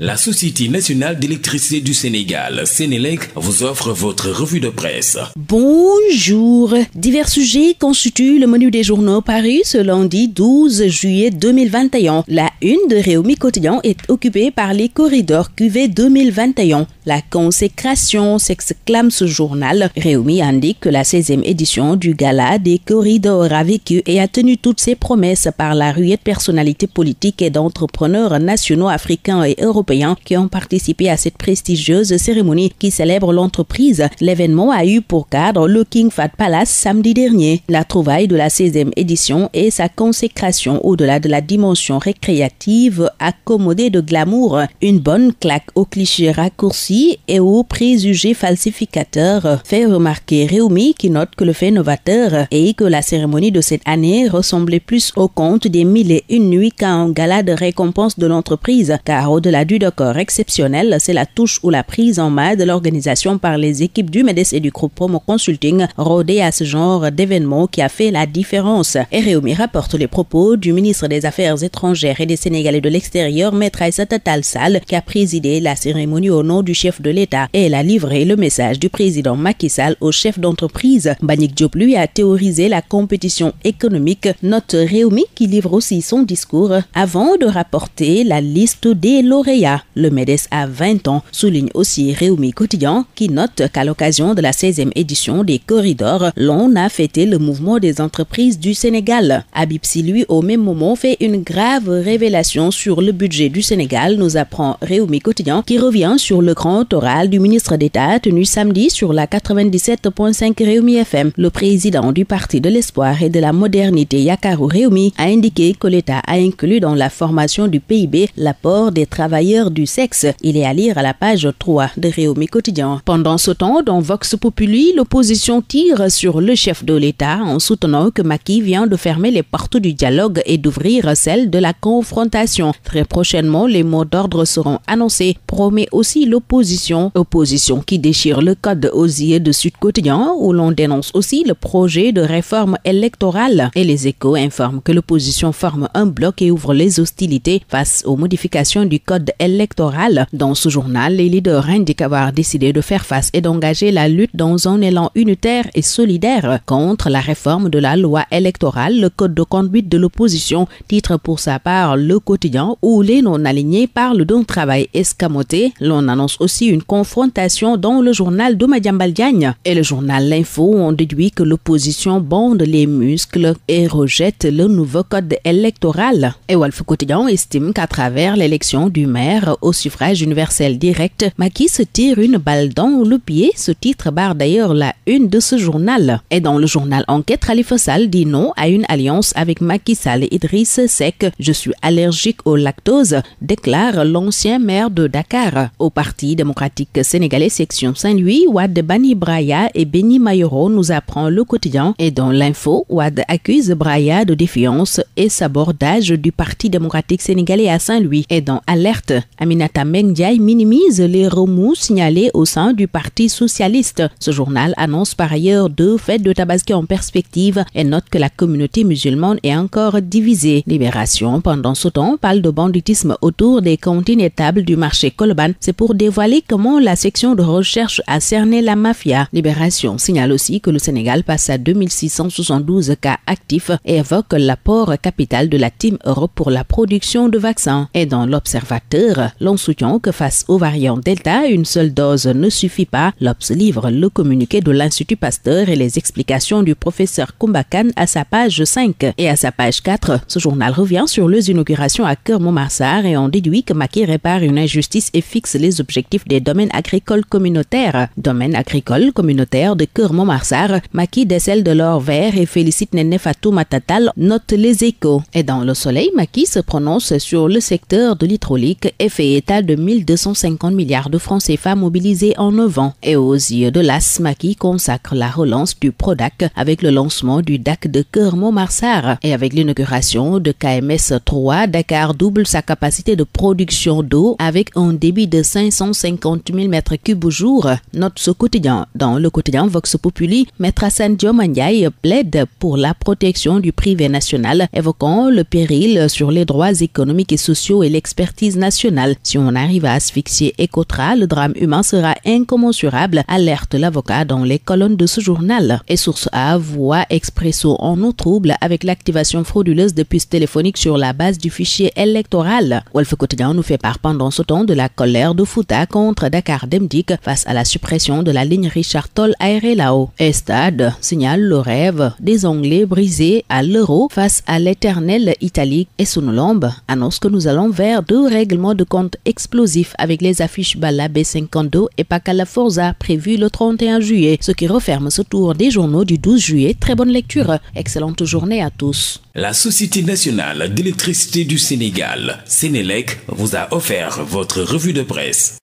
La Société nationale d'électricité du Sénégal, Sénélec, vous offre votre revue de presse. Bonjour. Divers sujets constituent le menu des journaux parus ce lundi 12 juillet 2021. La une de Réumi Quotidien est occupée par les corridors QV 2021. La consécration s'exclame ce journal. Réumi indique que la 16e édition du gala des corridors a vécu et a tenu toutes ses promesses par la ruée de personnalités politiques et d'entrepreneurs nationaux africains et européens qui ont participé à cette prestigieuse cérémonie qui célèbre l'entreprise. L'événement a eu pour cadre le King Fat Palace samedi dernier. La trouvaille de la 16e édition et sa consécration au-delà de la dimension récréative accommodée de glamour, une bonne claque aux clichés raccourcis et aux préjugés falsificateurs, fait remarquer Réumi qui note que le fait novateur et que la cérémonie de cette année ressemblait plus au conte des mille et une nuits qu'à un gala de récompense de l'entreprise, car au-delà du d'accord exceptionnel, c'est la touche ou la prise en main de l'organisation par les équipes du MEDES et du groupe Promo Consulting rodée à ce genre d'événement qui a fait la différence. Et Réumi rapporte les propos du ministre des Affaires étrangères et des Sénégalais de l'extérieur, Maître Aïssata Talsal, qui a présidé la cérémonie au nom du chef de l'État et elle a livré le message du président Macky Sall au chef d'entreprise. Banik Diop, lui, a théorisé la compétition économique. Note Réumi qui livre aussi son discours avant de rapporter la liste des lauréats. Le MEDES a 20 ans, souligne aussi Réumi Quotidien, qui note qu'à l'occasion de la 16e édition des Corridors, l'on a fêté le mouvement des entreprises du Sénégal. Abipsi, lui, au même moment, fait une grave révélation sur le budget du Sénégal, nous apprend Réumi Quotidien, qui revient sur le grand oral du ministre d'État tenu samedi sur la 97.5 Réumi FM. Le président du Parti de l'Espoir et de la Modernité, Yakaru Réumi, a indiqué que l'État a inclus dans la formation du PIB l'apport des travailleurs du sexe. Il est à lire à la page 3 de Réumi Quotidien. Pendant ce temps, dans Vox Populi, l'opposition tire sur le chef de l'État en soutenant que Maki vient de fermer les portes du dialogue et d'ouvrir celles de la confrontation. Très prochainement, les mots d'ordre seront annoncés, promet aussi l'opposition. Opposition qui déchire le code osier de Sud Quotidien, où l'on dénonce aussi le projet de réforme électorale. Et les échos informent que l'opposition forme un bloc et ouvre les hostilités face aux modifications du code électorale. Dans ce journal, les leaders indiquent avoir décidé de faire face et d'engager la lutte dans un élan unitaire et solidaire contre la réforme de la loi électorale, le code de conduite de l'opposition, titre pour sa part le quotidien où les non-alignés parlent d'un travail escamoté. L'on annonce aussi une confrontation dans le journal de Madiambaldiagne. Et le journal L'Info ont déduit que l'opposition bande les muscles et rejette le nouveau code électoral. Et Wolf Quotidien estime qu'à travers l'élection du maire, au suffrage universel direct, Macky se tire une balle dans le pied. Ce titre barre d'ailleurs la une de ce journal. Et dans le journal Enquête, Khalifa Sall dit non à une alliance avec Macky Sall et Idriss Seck. Je suis allergique au lactose, déclare l'ancien maire de Dakar. Au Parti démocratique sénégalais section Saint-Louis, Wad Bani Braya et Benny Mayoro nous apprend le quotidien. Et dans l'info, Wad accuse Braya de défiance et sabordage du Parti démocratique sénégalais à Saint-Louis. Et dans Alerte, Aminata Mengdiaye minimise les remous signalés au sein du Parti socialiste. Ce journal annonce par ailleurs deux fêtes de Tabaski en perspective et note que la communauté musulmane est encore divisée. Libération, pendant ce temps, parle de banditisme autour des cantines étables du marché Colban. C'est pour dévoiler comment la section de recherche a cerné la mafia. Libération signale aussi que le Sénégal passe à 2672 cas actifs et évoque l'apport capital de la Team Europe pour la production de vaccins. Et dans l'Observateur, l'on soutient que face au variant Delta, une seule dose ne suffit pas. L'Obs livre le communiqué de l'Institut Pasteur et les explications du professeur Kumbakan à sa page 5 et à sa page 4. Ce journal revient sur les inaugurations à cœur Montmarsard et en déduit que Maki répare une injustice et fixe les objectifs des domaines agricoles communautaires. Domaine agricole communautaire de cœur Montmarsard, Maki décèle de l'or vert et félicite Nene Fatou Matatal, note les échos. Et dans le soleil, Maki se prononce sur le secteur de l'hydraulique et fait état de 1250 milliards de francs CFA mobilisés en 9 ans. Et aux yeux de l'ASMA qui consacre la relance du PRODAC avec le lancement du DAC de Kermomarsar. marsar et avec l'inauguration de KMS 3, Dakar double sa capacité de production d'eau avec un débit de 550 000 m3 au jour. Note ce quotidien. Dans le quotidien Vox Populi, Maître Hassan Diomandiaï plaide pour la protection du privé national, évoquant le péril sur les droits économiques et sociaux et l'expertise nationale si on arrive à asphyxier Ecotra, le drame humain sera incommensurable, alerte l'avocat dans les colonnes de ce journal. Et source A voix Expresso en nous trouble avec l'activation frauduleuse de puces téléphoniques sur la base du fichier électoral. Wolf Quotidien nous fait part pendant ce temps de la colère de Fouta contre Dakar Demdik face à la suppression de la ligne Richard Toll aérée là-haut. Et Stade signale le rêve des Anglais brisés à l'euro face à l'éternel Italique. et Sonolombe annonce que nous allons vers deux règlements de compte explosif avec les affiches Bala B52 et Pakala Forza prévues le 31 juillet, ce qui referme ce tour des journaux du 12 juillet. Très bonne lecture. Excellente journée à tous. La Société nationale d'électricité du Sénégal, Sénélec, vous a offert votre revue de presse.